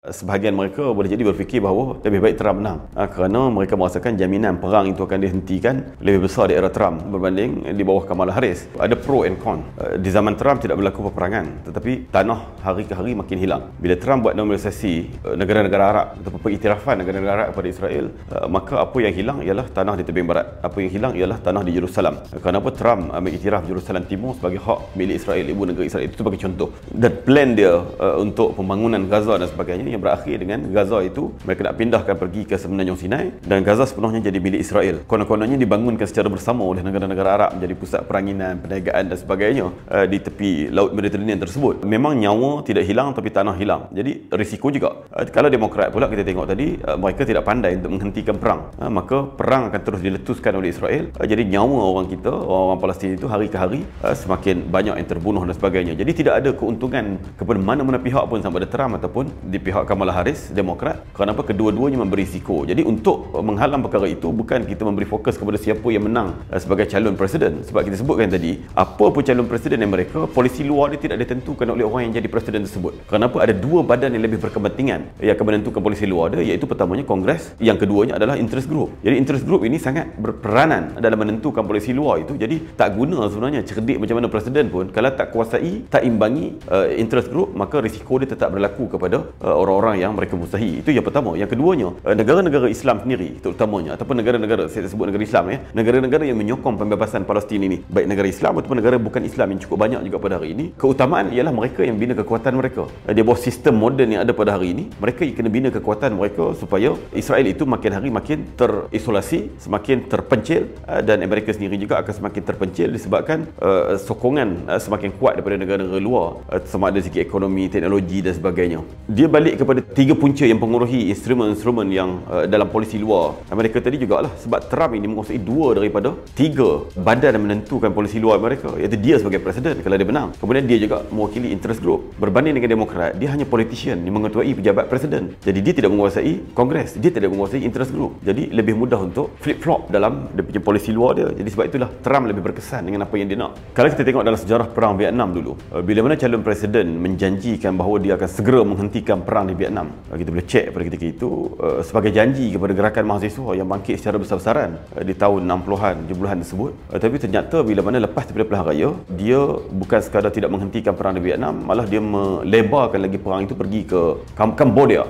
sebahagian mereka boleh jadi berfikir bahawa lebih baik Trump menang ha, kerana mereka merasakan jaminan perang itu akan dihentikan lebih besar di era Trump berbanding di bawah Kamala Harris ada pro and con ah, di zaman Trump tidak berlaku peperangan tetapi tanah hari ke hari makin hilang bila Trump buat normalisasi ah, negara-negara Arab atau pengiktirafan negara-negara Arab kepada Israel maka apa yang hilang ialah tanah di tebing barat apa yang hilang ialah tanah di Jerusalem kenapa Trump mengiktiraf Jerusalem Timur sebagai hak milik Israel ibu negara Israel itu sebagai contoh dan plan dia untuk pembangunan Gaza dan sebagainya yang berakhir dengan Gaza itu mereka nak pindahkan pergi ke semenanjung Sinai dan Gaza sepenuhnya jadi milik Israel. Konon-kononnya dibangunkan secara bersama oleh negara-negara Arab menjadi pusat peranginan, perniagaan dan sebagainya uh, di tepi Laut Mediterranean tersebut. Memang nyawa tidak hilang tapi tanah hilang. Jadi risiko juga. Uh, kalau demokrat pula kita tengok tadi uh, mereka tidak pandai untuk menghentikan perang. Uh, maka perang akan terus diletuskan oleh Israel. Uh, jadi nyawa orang kita, orang-orang Palestin itu hari ke hari uh, semakin banyak yang terbunuh dan sebagainya. Jadi tidak ada keuntungan kepada mana-mana pihak pun sama ada Trump ataupun di pihak Kamala Harris, Demokrat kenapa kedua-duanya memberi risiko jadi untuk uh, menghalang perkara itu bukan kita memberi fokus kepada siapa yang menang uh, sebagai calon presiden sebab kita sebutkan tadi apa pun calon presiden yang mereka polisi luar dia tidak ditentukan oleh orang yang jadi presiden tersebut kenapa ada dua badan yang lebih berkepentingan yang akan menentukan polisi luar dia iaitu pertamanya kongres yang keduanya adalah interest group jadi interest group ini sangat berperanan dalam menentukan polisi luar itu jadi tak guna sebenarnya cerdik macam mana presiden pun kalau tak kuasai tak imbangi uh, interest group maka risiko dia tetap berlaku kepada uh, orang orang-orang yang mereka mustahi itu yang pertama yang keduanya eh, negara-negara Islam sendiri terutamanya ataupun negara-negara saya sebut negara Islam ya negara-negara yang menyokong pembebasan Palestin ini baik negara Islam ataupun negara bukan Islam yang cukup banyak juga pada hari ini keutamaan ialah mereka yang bina kekuatan mereka eh, dia bawah sistem moden yang ada pada hari ini mereka yang kena bina kekuatan mereka supaya Israel itu makin hari makin terisolasi semakin terpencil eh, dan Amerika sendiri juga akan semakin terpencil disebabkan uh, sokongan uh, semakin kuat daripada negara-negara luar uh, sama ada sikit ekonomi teknologi dan sebagainya dia balik kepada tiga punca yang pengurusi instrumen-instrumen yang uh, dalam polisi luar Amerika tadi juga lah sebab Trump ini menguasai dua daripada tiga badan yang menentukan polisi luar mereka iaitu dia sebagai presiden kalau dia menang kemudian dia juga mewakili interest group berbanding dengan demokrat dia hanya politician yang mengetuai pejabat presiden jadi dia tidak menguasai kongres dia tidak menguasai interest group jadi lebih mudah untuk flip flop dalam dia punya polisi luar dia jadi sebab itulah Trump lebih berkesan dengan apa yang dia nak kalau kita tengok dalam sejarah perang Vietnam dulu uh, bila mana calon presiden menjanjikan bahawa dia akan segera menghentikan perang di Vietnam. Kita boleh cek pada ketika itu eh, sebagai janji kepada gerakan mahasiswa yang bangkit secara besar-besaran eh, di tahun 60-an jumlahan tersebut. Eh, tapi ternyata bila mana lepas daripada Pilihan Raya, dia bukan sekadar tidak menghentikan perang di Vietnam, malah dia melebarkan lagi perang itu pergi ke Cambodia.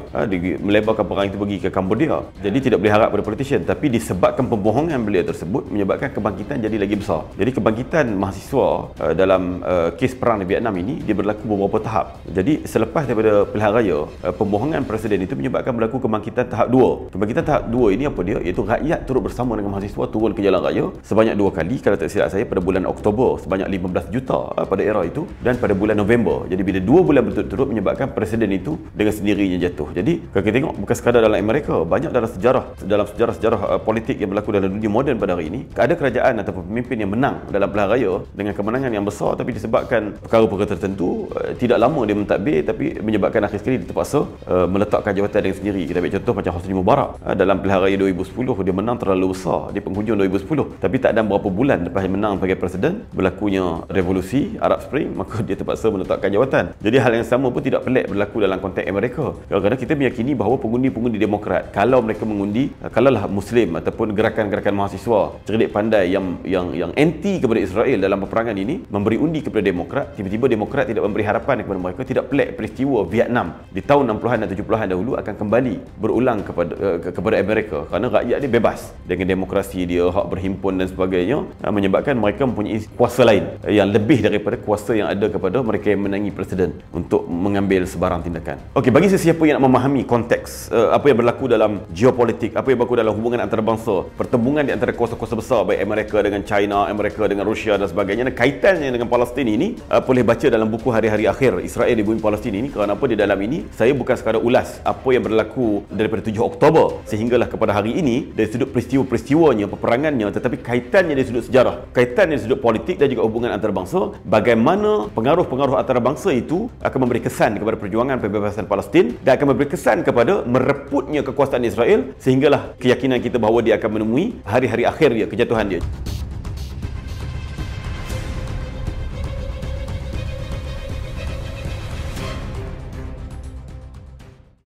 Melebarkan perang itu pergi ke Cambodia. Jadi tidak boleh harap pada politician. Tapi disebabkan pembohongan beliau tersebut menyebabkan kebangkitan jadi lagi besar. Jadi kebangkitan mahasiswa dalam kes perang di Vietnam ini, dia berlaku beberapa tahap. Jadi selepas daripada pilihan raya, Eh, pembohongan presiden itu menyebabkan berlaku kebangkitan tahap 2. Kebangkitan tahap 2 ini apa dia? Iaitu rakyat turut bersama dengan mahasiswa turun ke jalan raya sebanyak dua kali kalau tak silap saya pada bulan Oktober sebanyak 15 juta eh, pada era itu dan pada bulan November. Jadi bila dua bulan berturut-turut menyebabkan presiden itu dengan sendirinya jatuh. Jadi kalau kita tengok bukan sekadar dalam Amerika, banyak dalam sejarah dalam sejarah-sejarah eh, politik yang berlaku dalam dunia moden pada hari ini, ada kerajaan atau pemimpin yang menang dalam pilihan raya dengan kemenangan yang besar tapi disebabkan perkara-perkara tertentu tidak lama dia mentadbir tapi menyebabkan akhir sekali dia terpaksa uh, meletakkan jawatan dia sendiri. Kita ambil contoh macam Hosni Mubarak uh, dalam pilihan raya 2010 dia menang terlalu besar di penghujung 2010. Tapi tak ada berapa bulan lepas dia menang sebagai presiden berlakunya revolusi Arab Spring maka dia terpaksa meletakkan jawatan. Jadi hal yang sama pun tidak pelik berlaku dalam konteks Amerika. Kerana kita meyakini bahawa pengundi-pengundi demokrat kalau mereka mengundi uh, kalaulah muslim ataupun gerakan-gerakan mahasiswa cerdik pandai yang yang yang anti kepada Israel dalam peperangan ini memberi undi kepada demokrat tiba-tiba demokrat tidak memberi harapan kepada mereka tidak pelik peristiwa Vietnam di tahun 60-an dan 70-an dahulu akan kembali berulang kepada uh, kepada Amerika kerana rakyat dia bebas dengan demokrasi dia hak berhimpun dan sebagainya uh, menyebabkan mereka mempunyai kuasa lain uh, yang lebih daripada kuasa yang ada kepada mereka yang menangi presiden untuk mengambil sebarang tindakan. Okey bagi sesiapa yang nak memahami konteks uh, apa yang berlaku dalam geopolitik, apa yang berlaku dalam hubungan antarabangsa, pertembungan di antara kuasa-kuasa besar baik Amerika dengan China, Amerika dengan Rusia dan sebagainya dan kaitannya dengan Palestin ini uh, boleh baca dalam buku hari-hari akhir Israel di bumi Palestin ini kerana apa di dalam ini saya saya bukan sekadar ulas apa yang berlaku daripada 7 Oktober sehinggalah kepada hari ini dari sudut peristiwa-peristiwanya, peperangannya tetapi kaitannya dari sudut sejarah, kaitannya dari sudut politik dan juga hubungan antarabangsa bagaimana pengaruh-pengaruh antarabangsa itu akan memberi kesan kepada perjuangan pembebasan Palestin dan akan memberi kesan kepada mereputnya kekuasaan Israel sehinggalah keyakinan kita bahawa dia akan menemui hari-hari akhir dia, kejatuhan dia.